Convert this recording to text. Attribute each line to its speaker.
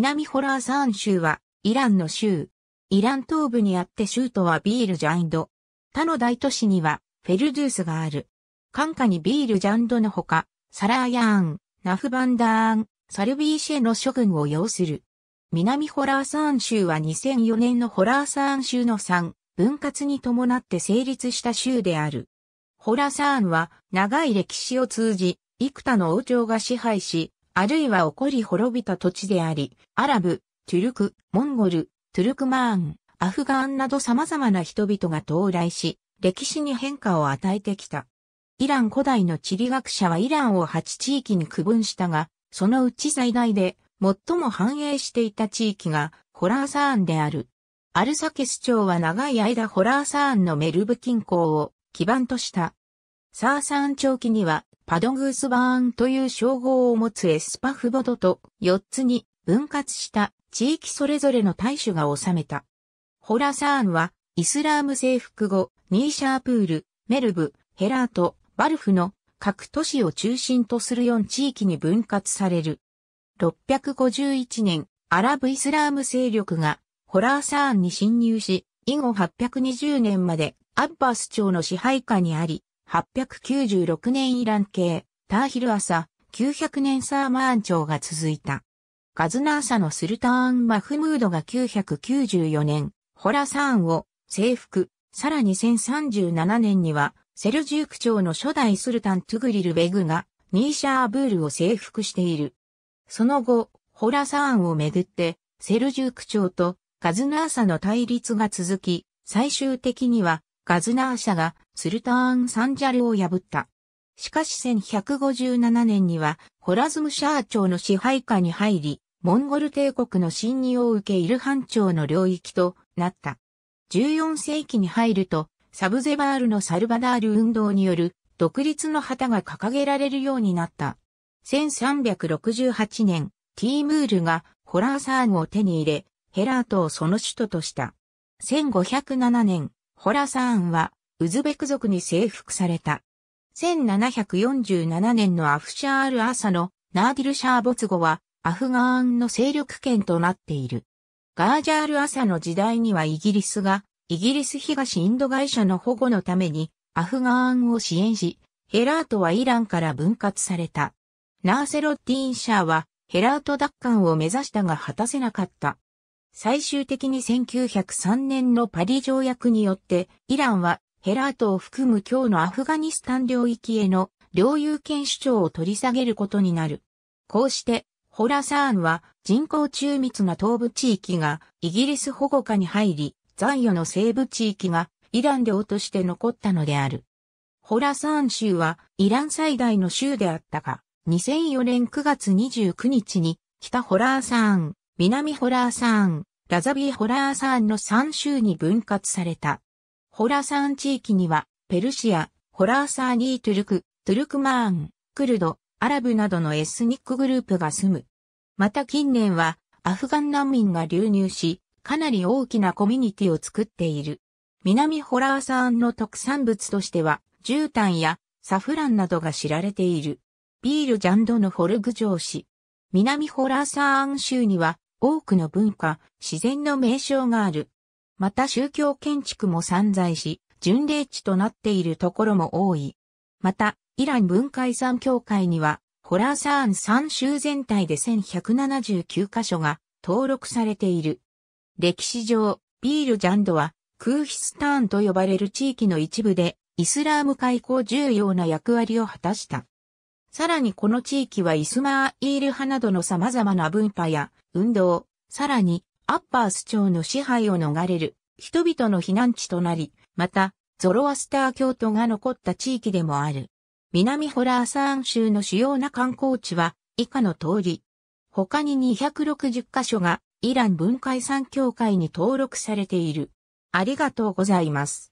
Speaker 1: 南ホラーサーン州は、イランの州。イラン東部にあって州都はビールジャンド。他の大都市には、フェルドゥースがある。管下にビールジャンドのほか、サラーヤーン、ナフバンダーン、サルビーシェの諸軍を要する。南ホラーサーン州は2004年のホラーサーン州の3、分割に伴って成立した州である。ホラーサーンは長い歴史を通じ、幾多の王朝が支配し、あるいは起こり滅びた土地であり、アラブ、トゥルク、モンゴル、トゥルクマーン、アフガンなど様々な人々が到来し、歴史に変化を与えてきた。イラン古代の地理学者はイランを8地域に区分したが、そのうち最大で最も繁栄していた地域がホラーサーンである。アルサケス朝は長い間ホラーサーンのメルブ近郊を基盤とした。サーサーン朝期にはパドグースバーンという称号を持つエスパフボドと4つに分割した地域それぞれの大主が治めた。ホラサーンはイスラーム征服後、ニーシャープール、メルブ、ヘラート、バルフの各都市を中心とする4地域に分割される。651年、アラブイスラーム勢力がホラーサーンに侵入し、以後820年までアッバス朝の支配下にあり、896年イラン系、ターヒル朝、900年サーマーン朝が続いた。ガズナーサのスルターン・マフムードが994年、ホラサーンを征服、さらに1037年には、セルジューク朝の初代スルタン・トゥグリル・ベグが、ニーシャーブールを征服している。その後、ホラサーンをめぐって、セルジューク朝とガズナーサの対立が続き、最終的にはガズナー社がスルターン・サンジャルを破った。しかし1157年には、ホラズムシャー朝の支配下に入り、モンゴル帝国の侵入を受けイルハン朝の領域となった。14世紀に入ると、サブゼバールのサルバダール運動による独立の旗が掲げられるようになった。1368年、ティームールがホラーサーンを手に入れ、ヘラートをその首都とした。1507年、ホラサーンは、ウズベク族に征服された。1747年のアフシャール朝のナーディルシャー没後は、アフガーンの勢力圏となっている。ガージャール朝の時代にはイギリスが、イギリス東インド会社の保護のために、アフガーンを支援し、ヘラートはイランから分割された。ナーセロッティン・シャーは、ヘラート奪還を目指したが果たせなかった。最終的に1903年のパリ条約によって、イランはヘラートを含む今日のアフガニスタン領域への領有権主張を取り下げることになる。こうして、ホラサーンは人口中密な東部地域がイギリス保護下に入り、残余の西部地域がイラン領として残ったのである。ホラサーン州はイラン最大の州であったが、2004年9月29日に北ホラーサーン南ホラーサーン、ラザビーホラーサーンの3州に分割された。ホラーサーン地域には、ペルシア、ホラーサーニートゥルク、トゥルクマーン、クルド、アラブなどのエスニックグループが住む。また近年は、アフガン難民が流入し、かなり大きなコミュニティを作っている。南ホラーサーンの特産物としては、絨毯やサフランなどが知られている。ビールジャンドのフォルグ上司。南ホラーサーン州には多くの文化、自然の名称がある。また宗教建築も散在し、巡礼地となっているところも多い。また、イラン文化遺産協会には、ホラーサーン3州全体で1179カ所が登録されている。歴史上、ビールジャンドはクーヒスターンと呼ばれる地域の一部で、イスラーム開港重要な役割を果たした。さらにこの地域はイスマーイール派などの様々な文化や運動、さらにアッパース朝の支配を逃れる人々の避難地となり、またゾロアスター教徒が残った地域でもある。南ホラーサーン州の主要な観光地は以下の通り。他に260カ所がイラン文化遺産協会に登録されている。ありがとうございます。